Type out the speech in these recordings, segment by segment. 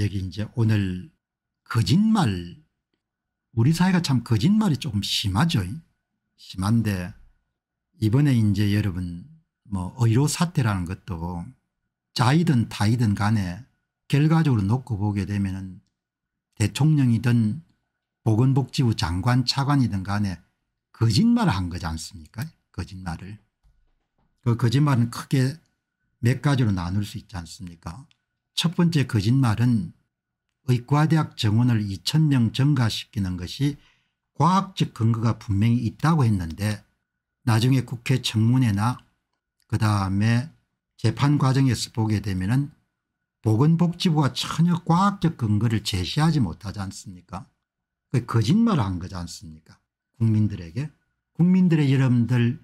여기 이제 오늘 거짓말 우리 사회가 참 거짓말이 조금 심하죠. 심한데 이번에 이제 여러분 뭐 의료 사태라는 것도 자이든 타이든 간에 결과적으로 놓고 보게 되면은 대통령이든 보건복지부 장관 차관이든 간에 거짓말을 한 거지 않습니까 거짓말을 그 거짓말은 크게 몇 가지로 나눌 수 있지 않습니까 첫 번째 거짓말은 의과대학 정원을 2천명 증가시키는 것이 과학적 근거가 분명히 있다고 했는데 나중에 국회 청문회나 그다음에 재판 과정에서 보게 되면 은 보건복지부가 전혀 과학적 근거를 제시하지 못하지 않습니까 그 거짓말을 한 거지 않습니까 국민들에게 국민들의 여러분들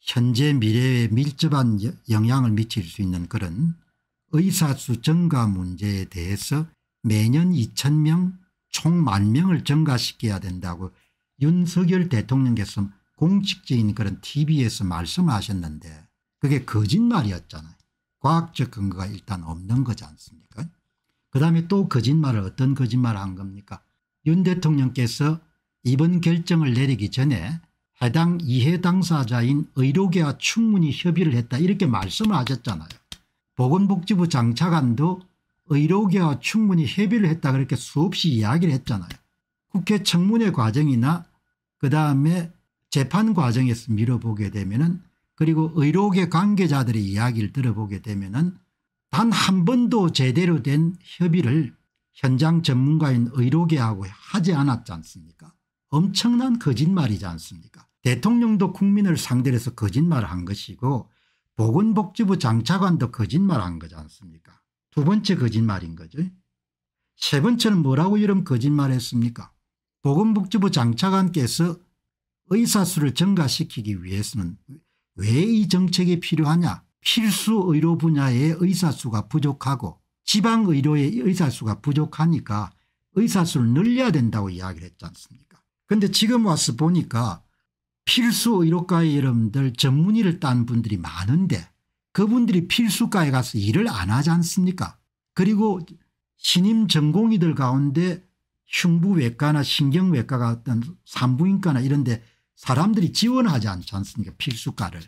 현재 미래에 밀접한 영향을 미칠 수 있는 그런 의사수 증가 문제에 대해서 매년 2천명 총 만명을 증가시켜야 된다고 윤석열 대통령께서 공식적인 그런 tv에서 말씀하셨는데 그게 거짓말이었잖아요. 과학적 근거가 일단 없는 거지 않습니까 그 다음에 또 거짓말을 어떤 거짓말을 한 겁니까 윤 대통령께서 이번 결정을 내리기 전에 해당 이해 당사자인 의료계와 충분히 협의를 했다 이렇게 말씀을 하셨잖아요. 보건복지부 장차관도 의료계와 충분히 협의를 했다 그렇게 수없이 이야기를 했잖아요. 국회 청문회 과정이나 그다음에 재판 과정에서 밀어보게 되면 은 그리고 의료계 관계자들의 이야기를 들어보게 되면 은단 한 번도 제대로 된 협의를 현장 전문가인 의료계하고 하지 않았지 않습니까 엄청난 거짓말이지 않습니까 대통령도 국민을 상대로 해서 거짓말을 한 것이고 보건복지부 장차관도 거짓말한 거지 않습니까 두 번째 거짓말인 거죠 세 번째는 뭐라고 이런 거짓말했습니까 보건복지부 장차관께서 의사수를 증가시키기 위해서는 왜 이 정책이 필요하냐 필수의료 분야의 의사수가 부족하고 지방의료의 의사수가 부족하니까 의사수를 늘려야 된다고 이야기를 했지 않습니까 그런데 지금 와서 보니까 필수 의료과의 여러분들 전문의를 딴 분들이 많은데 그분들이 필수과에 가서 일을 안 하지 않습니까 그리고 신임 전공의들 가운데 흉부외과나 신경외과 같은 산부인과나 이런 데 사람들이 지원하지 않지 않습니까 필수과를.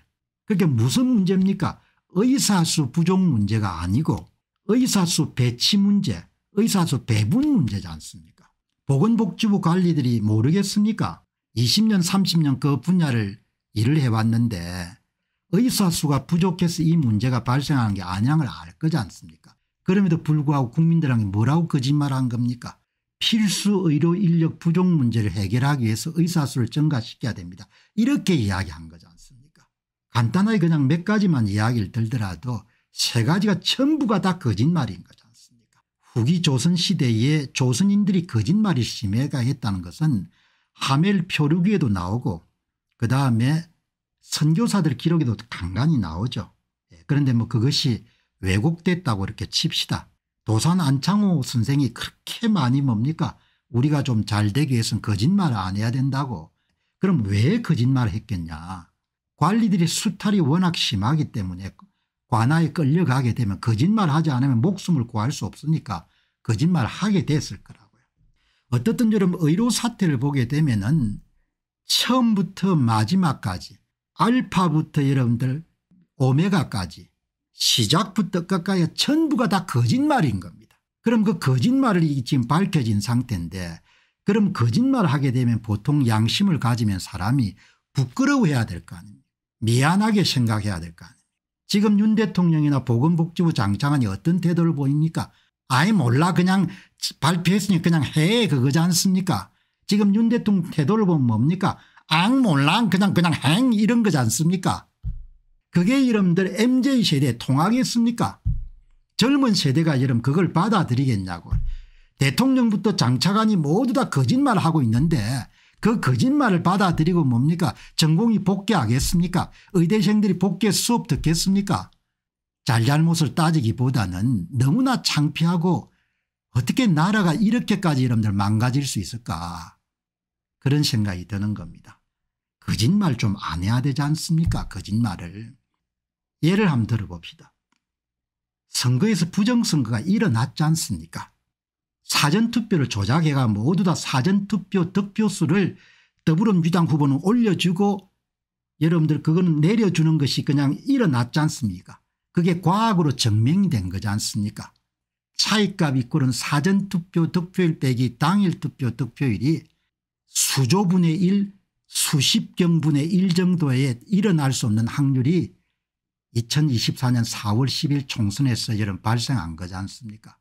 그게 무슨 문제입니까 의사수 부족 문제가 아니고 의사수 배치 문제 의사수 배분 문제지 않습니까 보건복지부 관리들이 모르겠습니까 20년 30년 그 분야를 일을 해왔는데 의사수가 부족해서 이 문제가 발생하는 게아냐는걸 알 거지 않습니까 그럼에도 불구하고 국민들한테 뭐라고 거짓말한 겁니까 필수 의료 인력 부족 문제를 해결하기 위해서 의사수를 증가시켜야 됩니다 이렇게 이야기한 거지 않습니까 간단하게 그냥 몇 가지만 이야기를 들더라도 세 가지가 전부가 다 거짓말인 거지 않습니까 후기 조선시대에 조선인들이 거짓말이 심해가 했다는 것은 하멜 표류기에도 나오고 그 다음에 선교사들 기록에도 간간히 나오죠. 예, 그런데 뭐 그것이 왜곡됐다고 이렇게 칩시다. 도산 안창호 선생이 그렇게 많이 뭡니까 우리가 좀잘 되기 위해서는 거짓말을 안 해야 된다고 그럼 왜 거짓말을 했겠냐 관리들이 수탈이 워낙 심하기 때문에 관아에 끌려가게 되면 거짓말 하지 않으면 목숨을 구할 수 없으니까 거짓말 하게 됐을 거라고 어떻든 여러분 의료 사태를 보게 되면 은 처음부터 마지막까지 알파부터 여러분들 오메가까지 시작부터 끝까지 전부가 다 거짓말인 겁니다. 그럼 그 거짓말이 지금 밝혀진 상태인데 그럼 거짓말을 하게 되면 보통 양심을 가지면 사람이 부끄러워해야 될 거 아닙니까 미안하게 생각해야 될 거 아닙니까 지금 윤 대통령이나 보건복지부 장관이 어떤 태도를 보입니까 아예 몰라 그냥 발표했으니 그냥 해 그거지 않습니까 지금 윤 대통령 태도를 보면 뭡니까 앙 몰랑 그냥 그냥 행 이런 거지 않습니까 그게 이름들 mz 세대 통하겠습니까 젊은 세대가 여러분 그걸 받아들이겠냐고 대통령부터 장차관이 모두 다 거짓말을 하고 있는데 그 거짓말을 받아들이고 뭡니까 전공이 복귀하겠습니까 의대생들이 복귀 수업 듣겠습니까 잘잘못을 따지기보다는 너무나 창피하고 어떻게 나라가 이렇게까지 여러분들 망가질 수 있을까 그런 생각이 드는 겁니다. 거짓말 좀 안 해야 되지 않습니까 거짓말을. 예를 한번 들어봅시다. 선거에서 부정선거가 일어났지 않습니까 사전투표를 조작해가 모두 다 사전투표 득표수를 더불어민주당 후보는 올려주고 여러분들 그거는 내려주는 것이 그냥 일어났지 않습니까 그게 과학으로 증명이 된 거지 않습니까 차이값이 그런 사전투표 득표일 빼기 당일 투표 득표일이 수조분의 1 수십경분의 1 정도에 일어날 수 없는 확률이 2024년 4월 10일 총선에서 이런 발생한 거지 않습니까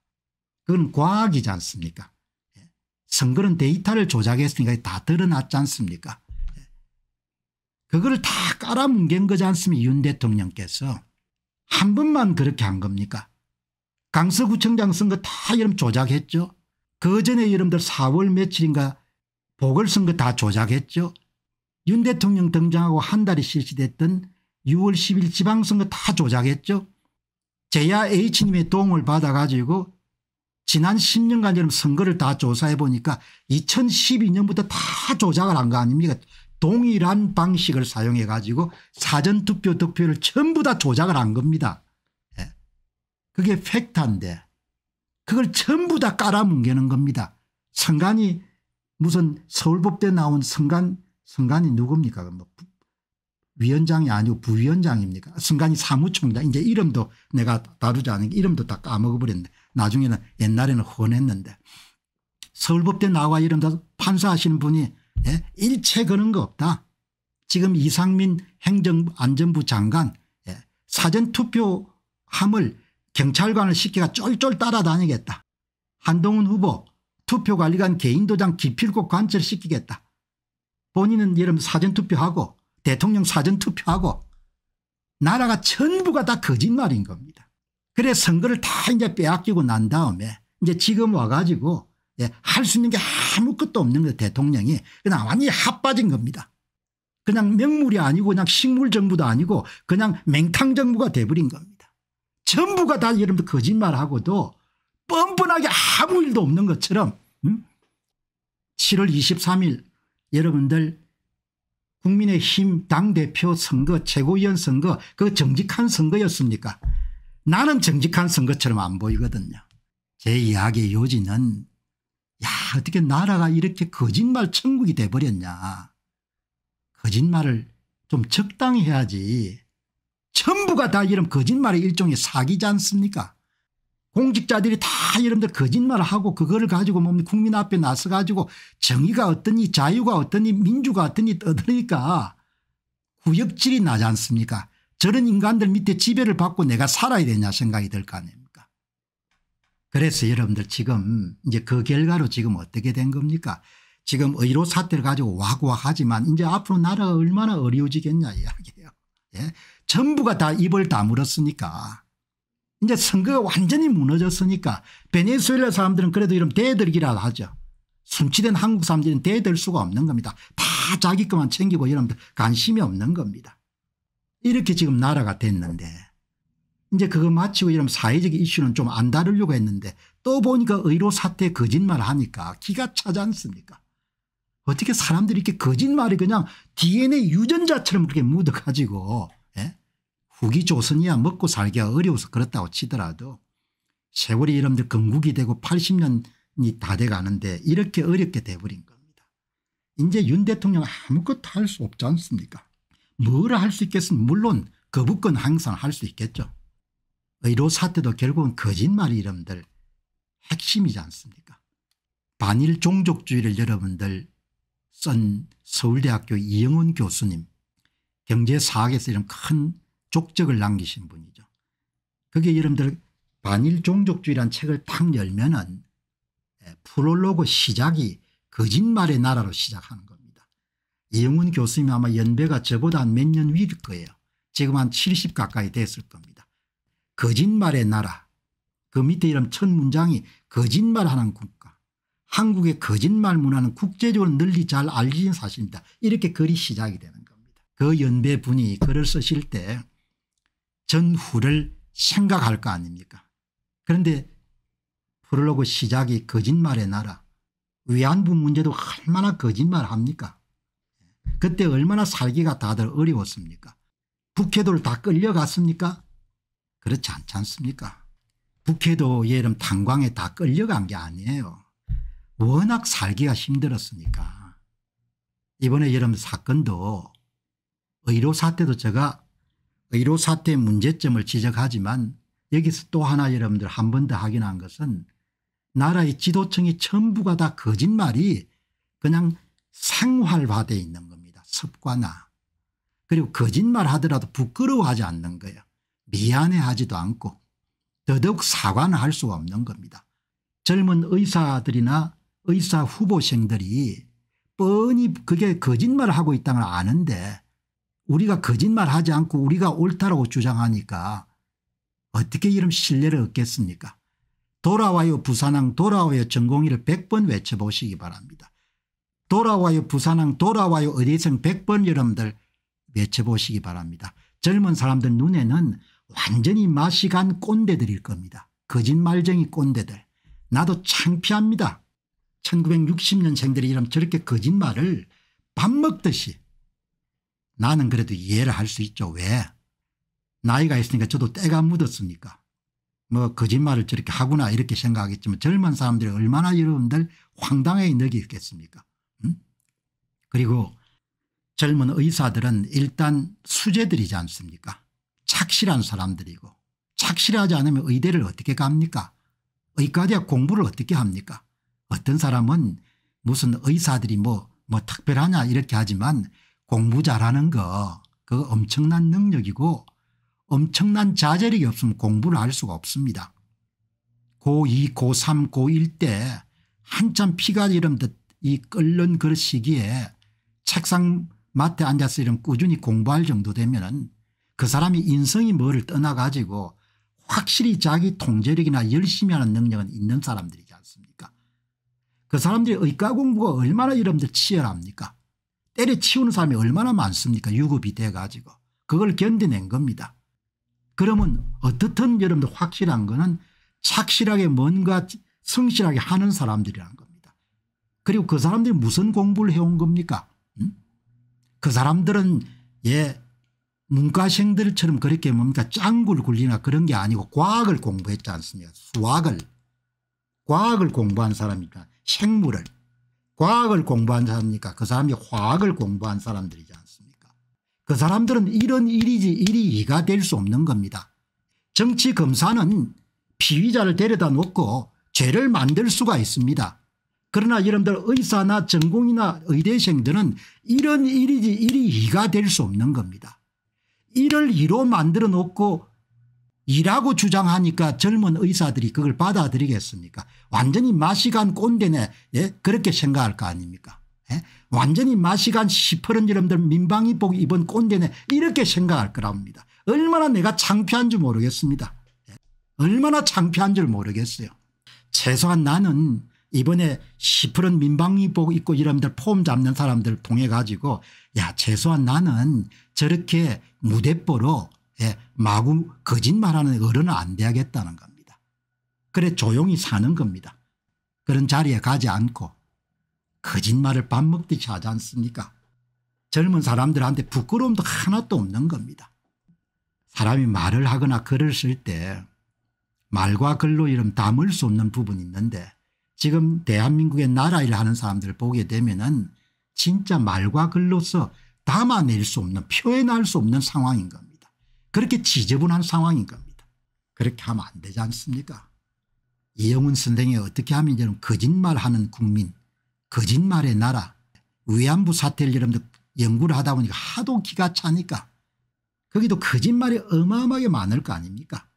그건 과학이지 않습니까 예. 선거는 데이터를 조작했으니까 다 드러났지 않습니까 예. 그걸 다 깔아뭉갠 거지 않습니까 윤 대통령께서 한 번만 그렇게 한 겁니까? 강서구청장 선거 다 이름 조작했죠. 그 전에 여러분들 4월 며칠인가 보궐선거 다 조작했죠. 윤 대통령 등장하고 한 달이 실시됐던 6월 10일 지방선거 다 조작했죠. 제야 H님의 도움을 받아가지고 지난 10년간 여러분 선거를 다 조사해 보니까 2012년부터 다 조작을 한 거 아닙니까 동일한 방식을 사용해 가지고 사전투표 득표를 전부 다 조작을 한 겁니다. 예. 그게 팩트인데 그걸 전부 다 깔아뭉개는 겁니다. 성간이 무슨 서울법대 나온 성간 성간이 누굽니까? 뭐 위원장이 아니고 부위원장입니까? 성간이 사무총장 이제 이름도 내가 다루지 않은 게 이름도 다 까먹어버렸네. 나중에는 옛날에는 혼했는데 서울법대 나와 이름 다 판사하시는 분이 예? 일체 그런 거 없다. 지금 이상민 행정안전부 장관 예? 사전투표함을 경찰관을 시키가 쫄쫄 따라다니겠다. 한동훈 후보 투표관리관 개인도장 기필코 관철시키겠다. 본인은 여름 사전투표하고 대통령 사전투표하고 나라가 전부가 다 거짓말인 겁니다. 그래 선거를 다 이제 빼앗기고 난 다음에 이제 지금 와가지고 예, 할 수 있는 게 아무것도 없는 거 대통령이 그냥 완전히 핫빠진 겁니다. 그냥 명물이 아니고 그냥 식물 정부도 아니고 그냥 맹탕 정부가 돼버린 겁니다. 전부가 다 여러분들 거짓말하고도 뻔뻔하게 아무 일도 없는 것처럼 음? 7월 23일 여러분들 국민의힘 당대표 선거 최고위원 선거 그 정직한 선거였습니까 나는 정직한 선거처럼 안 보이거든요. 제 이야기의 요지는 야 어떻게 나라가 이렇게 거짓말 천국이 돼버렸냐. 거짓말을 좀 적당히 해야지. 전부가 다 이런 거짓말의 일종의 사기지 않습니까 공직자들이 다 여러분들 거짓말을 하고 그거를 가지고 뭡 뭐 국민 앞에 나서 가지고 정의가 어떠니 자유가 어떠니 민주가 어떠니 떠드니까 구역질이 나지 않습니까 저런 인간들 밑에 지배를 받고 내가 살아야 되냐 생각이 들 거 아니에요 그래서 여러분들 지금 이제 그 결과로 지금 어떻게 된 겁니까 지금 의료 사태를 가지고 와구와하지만 이제 앞으로 나라 얼마나 어려워지겠냐 이야기예요. 예? 전부가 다 입을 다물었으니까 이제 선거가 완전히 무너졌으니까 베네수엘라 사람들은 그래도 이런 대들기라도 하죠. 숨치된 한국 사람들은 대들 수가 없는 겁니다. 다 자기 것만 챙기고 여러분들 관심이 없는 겁니다. 이렇게 지금 나라가 됐는데 이제 그거 마치고 이런 사회적 이슈는 좀 안 다루려고 했는데 또 보니까 의료 사태 거짓말 하니까 기가 차지 않습니까 어떻게 사람들이 이렇게 거짓말이 그냥 dna 유전자처럼 그렇게 묻어가지고 예? 후기 조선이야 먹고 살기가 어려워서 그렇다고 치더라도 세월이 여러분들 건국이 되고 80년이 다 돼가는데 이렇게 어렵게 돼버린 겁니다. 이제 윤 대통령 아무것도 할 수 없지 않습니까 뭘 할 수 있겠습니까 물론 거부권 항상 할 수 있겠죠. 의료 사태도 결국은 거짓말 이름들 핵심이지 않습니까 반일 종족주의를 여러분들 쓴 서울대학교 이영훈 교수님 경제사학에서 이런 큰 족적을 남기신 분이죠. 그게 여러분들 반일 종족주의란 책을 탁 열면 은 예, 프롤로그 시작이 거짓말의 나라로 시작하는 겁니다. 이영훈 교수님이 아마 연배가 저보다 몇년 위일 거예요. 지금 한 70 가까이 됐을 겁니다. 거짓말의 나라 그 밑에 이름 첫 문장이 거짓말하는 국가 한국의 거짓말 문화는 국제적으로 널리 잘 알려진 사실입니다. 이렇게 글이 시작이 되는 겁니다. 그 연배분이 글을 쓰실 때 전후를 생각할 거 아닙니까 그런데 프롤로그 시작이 거짓말의 나라 위안부 문제도 얼마나 거짓말합니까 그때 얼마나 살기가 다들 어려웠습니까 북해도를 다 끌려갔습니까 그렇지 않지 않습니까 북해도 예름 탄광에 다 끌려간 게 아니에요. 워낙 살기가 힘들었으니까. 이번에 여름 사건도 의료 사태도 제가 의료 사태 문제점을 지적하지만 여기서 또 하나 여러분들 한 번 더 확인한 것은 나라의 지도층이 전부가 다 거짓말이 그냥 생활화되어 있는 겁니다. 습관화. 그리고 거짓말 하더라도 부끄러워하지 않는 거예요. 미안해하지도 않고 더더욱 사과는 할 수가 없는 겁니다. 젊은 의사들이나 의사 후보생들이 뻔히 그게 거짓말을 하고 있다는 걸 아는데 우리가 거짓말하지 않고 우리가 옳다라고 주장하니까 어떻게 이런 신뢰를 얻겠습니까 돌아와요 부산항 돌아와요 전공의를 100번 외쳐보시기 바랍니다. 돌아와요 부산항 돌아와요 어디선 100번 여러분들 외쳐보시기 바랍니다. 젊은 사람들 눈에는 완전히 맛이 간 꼰대들일 겁니다. 거짓말쟁이 꼰대들. 나도 창피합니다. 1960년생들이 이런 저렇게 거짓말을 밥 먹듯이 나는 그래도 이해를 할 수 있죠. 왜? 나이가 있으니까 저도 때가 묻었으니까. 뭐 거짓말을 저렇게 하구나 이렇게 생각하겠지만 젊은 사람들이 얼마나 여러분들 황당해 너기 겠습니까 음? 그리고 젊은 의사들은 일단 수재들이지 않습니까 착실한 사람들이고 착실하지 않으면 의대를 어떻게 갑니까 의과대학 공부를 어떻게 합니까 어떤 사람은 무슨 의사들이 뭐, 뭐 특별하냐 이렇게 하지만 공부 잘하는 거 그거 엄청난 능력이고 엄청난 자제력이 없으면 공부를 할 수가 없습니다. 고2 고3 고1 때 한참 피가 이름 듯이 끓는 그 시기에 책상 마트에 앉아서 이런 꾸준히 공부할 정도 되면 은그 사람이 인성이 뭐를 떠나가지고 확실히 자기 통제력이나 열심히 하는 능력은 있는 사람들이지 않습니까 그 사람들이 의과 공부가 얼마나 여러분들 치열합니까 때려치우는 사람이 얼마나 많습니까 유급이 돼가지고 그걸 견뎌낸 겁니다 그러면 어떻든 여러분들 확실한 거는 착실하게 뭔가 성실하게 하는 사람들이란 겁니다 그리고 그 사람들이 무슨 공부를 해온 겁니까 음? 그 사람들은 예 문과생들처럼 그렇게 뭡니까 짱구를 굴리나 그런 게 아니고 과학을 공부했지 않습니까 수학을 과학을 공부한 사람입니까 생물을 과학을 공부한 사람입니까그 사람이 화학을 공부한 사람들이지 않습니까 그 사람들은 이런 일이지 일이 이가 될 수 없는 겁니다 정치 검사는 피의자를 데려다 놓고 죄를 만들 수가 있습니다 그러나 여러분들 의사나 전공이나 의대생들은 이런 일이지 일이 이가 될 수 없는 겁니다 1을 2로 만들어 놓고 2라고 주장하니까 젊은 의사들이 그걸 받아들이겠습니까 완전히 마시간 꼰대네 예? 그렇게 생각할 거 아닙니까 예? 완전히 마시간 시퍼런 여러분들 민방위복 입은 꼰대네 이렇게 생각할 거랍니다 얼마나 내가 창피한줄 모르겠습니다 예? 얼마나 창피한 줄 모르겠어요 최소한 나는 이번에 시푸른 민방위 보고 있고 이런들 폼 잡는 사람들 통해 가지고 야 최소한 나는 저렇게 무대뽀로 예, 마구 거짓말하는 어른은 안 돼야겠다는 겁니다. 그래 조용히 사는 겁니다. 그런 자리에 가지 않고 거짓말을 밥 먹듯이 하지 않습니까 젊은 사람들한테 부끄러움도 하나도 없는 겁니다. 사람이 말을 하거나 글을 쓸 때 말과 글로 이름 담을 수 없는 부분이 있는데 지금 대한민국의 나라일 하는 사람들을 보게 되면은 진짜 말과 글로서 담아낼 수 없는 표현할 수 없는 상황인 겁니다. 그렇게 지저분한 상황인 겁니다. 그렇게 하면 안 되지 않습니까 이영훈 선생이 어떻게 하면 이제는 거짓말하는 국민 거짓말의 나라 위안부 사태를 여러분들 연구를 하다 보니까 하도 기가 차니까 거기도 거짓말이 어마어마하게 많을 거 아닙니까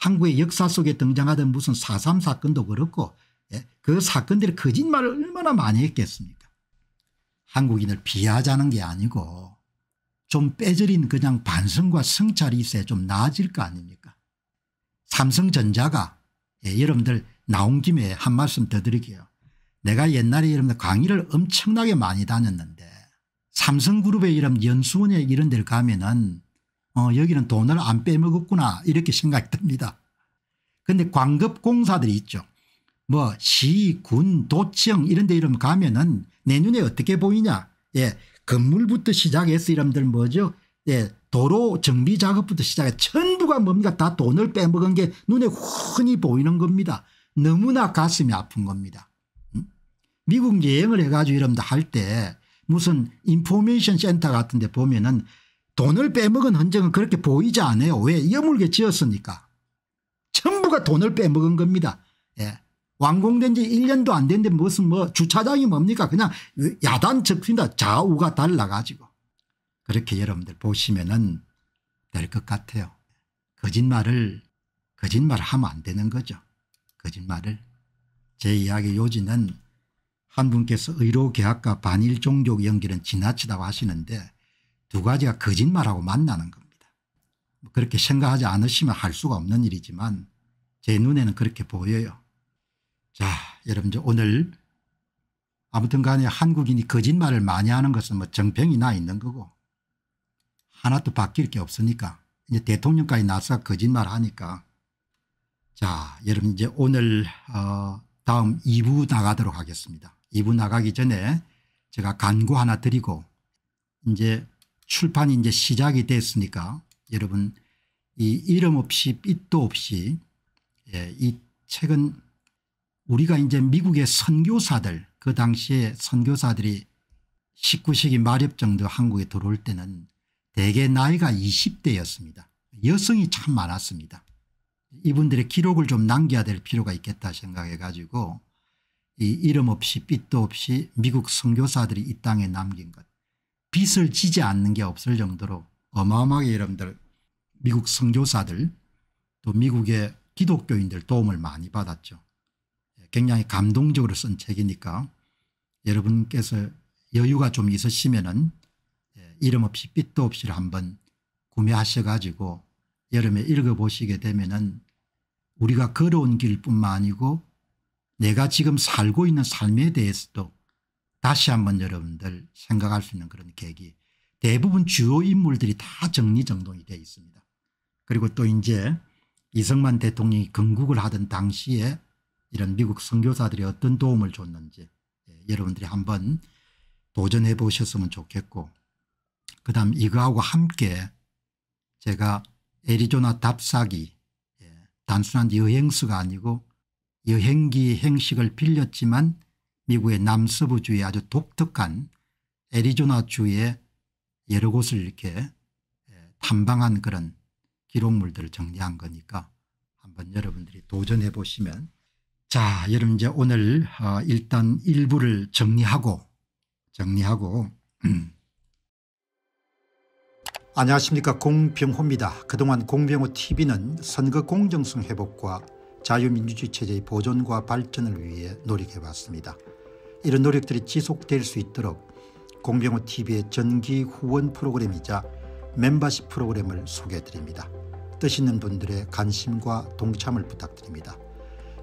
한국의 역사 속에 등장하던 무슨 4.3 사건도 그렇고 예? 그 사건들이 거짓말을 얼마나 많이 했겠습니까 한국인을 비하자는 게 아니고 좀 빼절인 그냥 반성과 성찰이 있어야 좀 나아질 거 아닙니까 삼성전자가 예, 여러분들 나온 김에 한 말씀 더 드릴게요. 내가 옛날에 여러분들 강의를 엄청나게 많이 다녔는데 삼성그룹의 이름 연수원에 이런 데를 가면 은 어, 여기는 돈을 안 빼먹었구나 이렇게 생각이 듭니다. 그데 광급공사들이 있죠. 뭐 시, 군, 도청 이런 데 이름 가면은 내 눈에 어떻게 보이냐. 예. 건물부터 시작해서 이름들 뭐죠. 예. 도로 정비 작업부터 시작해 전부가 뭡니까 다 돈을 빼먹은 게 눈에 훤히 보이는 겁니다. 너무나 가슴이 아픈 겁니다. 음? 미국 여행을 해가지고 이름도 할때 무슨 인포메이션 센터 같은 데 보면은 돈을 빼먹은 흔적은 그렇게 보이지 않아요. 왜? 여물게 지었으니까. 전부가 돈을 빼먹은 겁니다. 예. 완공된 지 1년도 안 됐는데 무슨 뭐 주차장이 뭡니까 그냥 야단 적습니다 좌우가 달라가지고 그렇게 여러분들 보시면은 될 것 같아요 거짓말을 거짓말 하면 안 되는 거죠 거짓말을 제 이야기 요지는 한 분께서 의료계약과 반일 종족 연결은 지나치다고 하시는데 두 가지가 거짓말하고 만나는 겁니다. 뭐 그렇게 생각하지 않으시면 할 수가 없는 일이지만 제 눈에는 그렇게 보여요. 자 여러분 들 오늘 아무튼 간에 한국인이 거짓말을 많이 하는 것은 뭐 정평이 나 있는 거고 하나도 바뀔 게 없으니까 이제 대통령까지 나서 거짓말 하니까 자 여러분 이제 오늘 어 다음 2부 나가도록 하겠습니다. 2부 나가기 전에 제가 간구 하나 드리고 이제 출판이 이제 시작이 됐으니까 여러분 이 이름 없이 빛도 없이 예, 이 책은 우리가 이제 미국의 선교사들 그 당시에 선교사들이 19세기 말엽 정도 한국에 들어올 때는 대개 나이가 20대였습니다. 여성이 참 많았습니다. 이분들의 기록을 좀 남겨야 될 필요가 있겠다 생각해 가지고 이 이름 없이 빛도 없이 미국 선교사들이 이 땅에 남긴 것 빛을 지지 않는 게 없을 정도로 어마어마하게 여러분들 미국 선교사들 또 미국의 기독교인들 도움을 많이 받았죠. 굉장히 감동적으로 쓴 책이니까 여러분께서 여유가 좀 있으시면은 예, 이름 없이 빛도 없이를 한번 구매하셔 가지고 여름에 읽어보시게 되면은 우리가 걸어온 길뿐만 아니고 내가 지금 살고 있는 삶에 대해서도 다시 한번 여러분들 생각할 수 있는 그런 계기 대부분 주요 인물들이 다 정리정돈이 되어 있습니다. 그리고 또 이제 이승만 대통령이 건국을 하던 당시에 이런 미국 선교사들이 어떤 도움을 줬는지 예, 여러분들이 한번 도전해 보셨으면 좋겠고 그 다음 이거하고 함께 제가 애리조나 답사기 예, 단순한 여행수가 아니고 여행기 행식을 빌렸지만 미국의 남서부주의 아주 독특한 애리조나주의 여러 곳을 이렇게 예, 탐방한 그런 기록물들을 정리한 거니까 한번 여러분들이 도전해 보시면 자, 여러분 이제 오늘 어, 일단 일부를 정리하고 정리하고 안녕하십니까 공병호입니다. 그동안 공병호 tv는 선거 공정성 회복과 자유민주주의 체제의 보존과 발전을 위해 노력해왔습니다. 이런 노력들이 지속될 수 있도록 공병호 tv의 전기 후원 프로그램이자 멤버십 프로그램을 소개해드립니다. 뜻 있는 분들의 관심과 동참을 부탁드립니다.